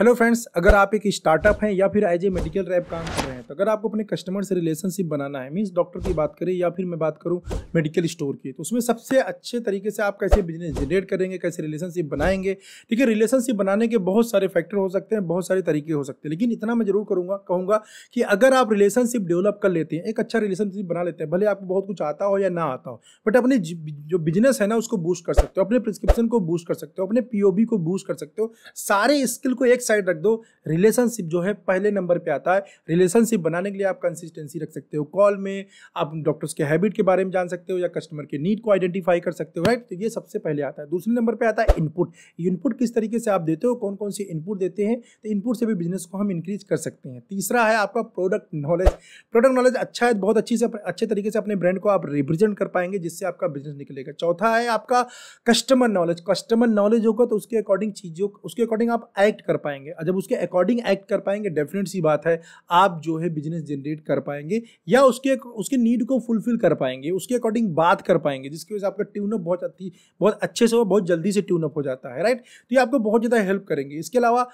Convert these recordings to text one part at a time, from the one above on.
hello friends अगर आप एक स्टार्टअप हैं या फिर एज ए मेडिकल रैप काम कर रहे हैं तो अगर आपको अपने कस्टमर से रिलेशनशिप बनाना है मीन्स डॉक्टर की बात करें या फिर मैं बात करूं मेडिकल स्टोर की तो उसमें सबसे अच्छे तरीके से आप कैसे बिजनेस जनरेट करेंगे कैसे रिलेशनशिप बनाएंगे देखिए रिलेशनशिप बनाने के बहुत सारे फैक्टर हो सकते हैं बहुत सारे तरीके हो सकते हैं लेकिन इतना मैं जरूर करूँगा कहूँगा कि अगर आप रिलेशनशिप डेवलप कर लेते हैं एक अच्छा रिलेशनशिप बना लेते हैं भले आपको बहुत कुछ आता हो या ना आता हो बट अपने जो बिजनेस है ना उसको बूस्ट कर सकते हो अपने प्रिस्क्रिप्शन को बूस्ट कर सकते हो अपने पी को बूस्ट कर सकते हो सारे स्किल को एक साइड रख दो रिलेशनशिप जो है पहले नंबर पे आता है रिलेशनशिप बनाने के लिए आप कंसिस्टेंसी रख सकते हो कॉल में आप डॉक्टर्स के हैबिट के बारे में जान सकते हो या कस्टमर के नीड को आइडेंटिफाई कर सकते हो राइट तो ये सबसे पहले आता है दूसरे नंबर पर आता है इनपुट इनपुट किस तरीके से आप देते हो कौन कौन सी इनपुट देते हैं तो इनपुट से भी बिजनेस को हम इंक्रीज कर सकते हैं तीसरा है आपका प्रोडक्ट नॉलेज प्रोडक्ट नॉलेज अच्छा है बहुत अच्छी से अच्छे तरीके से अपने ब्रांड को आप रिप्रेजेंट कर पाएंगे जिससे आपका बिजनेस निकलेगा चौथा है आपका कस्टमर नॉलेज कस्टमर नॉलेज होगा तो उसके अकॉर्डिंग चीज़ों उसके अकॉर्डिंग आप एक्ट कर पाएंगे पाएंगे जब उसके अकॉर्डिंग एक्ट कर पाएंगे डेफिनेट सी बात है आप जो है बिजनेस जनरेट कर पाएंगे या उसके उसके नीड को फुलफिल कर पाएंगे उसके अकॉर्डिंग बात कर पाएंगे जिसकी वजह से आपका ट्यूनअप बहुत अच्छी बहुत अच्छे से और बहुत जल्दी से ट्यूनअप हो जाता है राइट तो ये आपको बहुत ज़्यादा हेल्प करेंगे इसके अलावा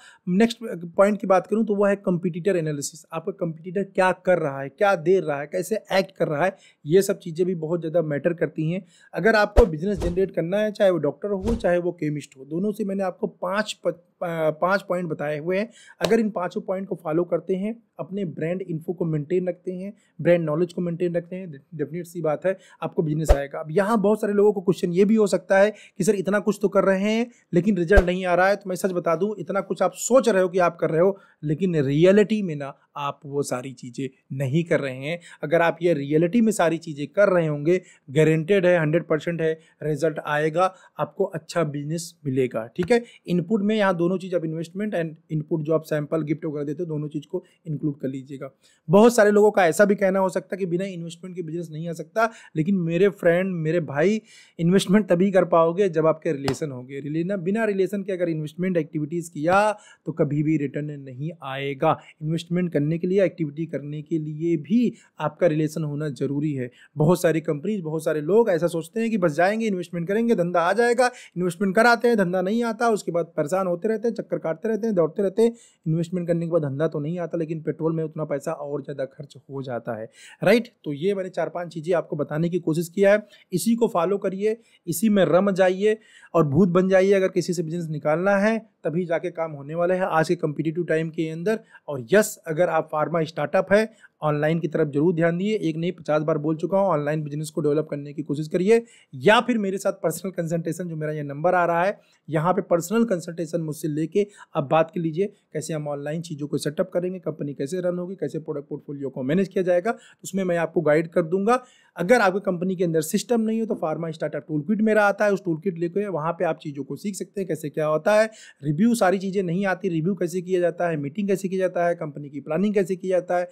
नेक्स्ट पॉइंट की बात करूँ तो वह है कंपिटिटर एनालिसिस आपका कंपिटिटर क्या कर रहा है क्या दे रहा है कैसे एक्ट कर रहा है ये सब चीज़ें भी बहुत ज़्यादा मैटर करती हैं अगर आपको बिजनेस जनरेट करना है चाहे वो डॉक्टर हो चाहे वो केमिस्ट हो दोनों से मैंने आपको पाँच पाँच पॉइंट बताए हुए हैं अगर इन पाँचों पॉइंट को फॉलो करते हैं अपने ब्रांड इन्फो को मेंटेन रखते हैं ब्रांड नॉलेज को मेंटेन रखते हैं डेफिनेट सी बात है आपको बिजनेस आएगा अब यहाँ बहुत सारे लोगों को क्वेश्चन ये भी हो सकता है कि सर इतना कुछ तो कर रहे हैं लेकिन रिजल्ट नहीं आ रहा है तो मैं सच बता दूँ इतना कुछ आप सोच रहे हो कि आप कर रहे हो लेकिन रियलिटी में ना आप वो सारी चीज़ें नहीं कर रहे हैं अगर आप ये रियलिटी में सारी चीज़ें कर रहे होंगे गारंटेड है हंड्रेड परसेंट है रिजल्ट आएगा आपको अच्छा बिजनेस मिलेगा ठीक है इनपुट में यहाँ दोनों चीज़ आप इन्वेस्टमेंट एंड इनपुट जो आप सैम्पल गिफ्ट वगैरह देते हो दोनों चीज़ को इंक्लूड इंक्लूड कर लीजिएगा बहुत सारे लोगों का ऐसा भी कहना हो सकता है कि बिना इन्वेस्टमेंट के बिजनेस नहीं आ सकता लेकिन मेरे फ्रेंड मेरे भाई इन्वेस्टमेंट तभी कर पाओगे जब आपके रिलेशन होंगे रिलेना बिना रिलेशन के अगर इन्वेस्टमेंट एक्टिविटीज़ किया तो कभी भी रिटर्न नहीं आएगा इन्वेस्टमेंट करने के लिए एक्टिविटी करने के लिए भी आपका रिलेशन होना ज़रूरी है बहुत सारी कंपनीज बहुत सारे लोग ऐसा सोचते हैं कि बस जाएंगे इन्वेस्टमेंट करेंगे धंधा आ जाएगा इन्वेस्टमेंट कराते हैं धंधा नहीं आता उसके बाद परेशान होते रहते हैं चक्कर काटते रहते हैं दौड़ते रहते हैं इन्वेस्टमेंट करने के बाद धंधा तो नहीं आता लेकिन पेट्रोल में उतना पैसा और ज़्यादा खर्च हो जाता है राइट तो ये मैंने चार पांच चीज़ें आपको बताने की कोशिश किया है इसी को फॉलो करिए इसी में रम जाइए और भूत बन जाइए अगर किसी से बिजनेस निकालना है तभी जाके काम होने वाला है आज के कम्पिटिटिव टाइम के अंदर और यस अगर आप फार्मा स्टार्टअप है ऑनलाइन की तरफ जरूर ध्यान दिए एक नहीं पचास बार बोल चुका हूँ ऑनलाइन बिजनेस को डेवलप करने की कोशिश करिए या फिर मेरे साथ पर्सनल कंसल्टेशन जो मेरा ये नंबर आ रहा है यहाँ पे पर्सनल कंसल्टेशन मुझसे लेके अब बात कर लीजिए कैसे हम ऑनलाइन चीज़ों को सेटअप करेंगे कंपनी कैसे रन होगी कैसे प्रोडक्ट पोर्टफोलियो को मैनेज किया जाएगा तो उसमें मैं आपको गाइड कर दूंगा अगर आपकी कंपनी के अंदर सिस्टम नहीं हो तो फार्मा स्टार्टअप टूल किट मेरा आता है उस टूल किट लेकर वहाँ पर आप चीज़ों को सीख सकते हैं कैसे क्या होता है रिव्यू सारी चीज़ें नहीं आती रिव्यू कैसे किया जाता है मीटिंग कैसे किया जाता है कंपनी की प्लानिंग कैसे किया जाता है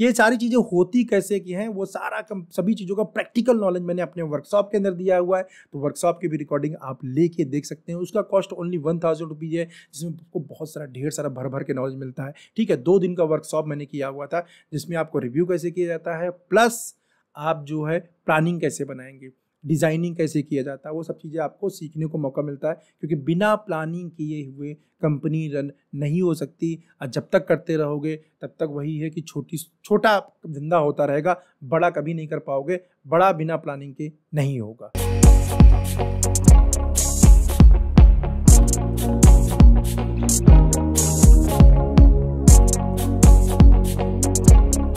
ये सारी चीज़ें होती कैसे की हैं वो सारा कम सभी चीज़ों का प्रैक्टिकल नॉलेज मैंने अपने वर्कशॉप के अंदर दिया हुआ है तो वर्कशॉप की भी रिकॉर्डिंग आप लेके देख सकते हैं उसका cost only one thousand rupees है जिसमें आपको बहुत सारा ढेर सारा भर भर के नॉलेज मिलता है ठीक है दो दिन का वर्कशॉप मैंने किया हुआ था जिसमें आपको रिव्यू कैसे किया जाता है प्लस आप जो है प्लानिंग कैसे बनाएंगे डिज़ाइनिंग कैसे किया जाता है वो सब चीज़ें आपको सीखने को मौका मिलता है क्योंकि बिना प्लानिंग किए हुए कंपनी रन नहीं हो सकती जब तक करते रहोगे तब तक वही है कि छोटी छोटा धंधा होता रहेगा बड़ा कभी नहीं कर पाओगे बड़ा बिना प्लानिंग के नहीं होगा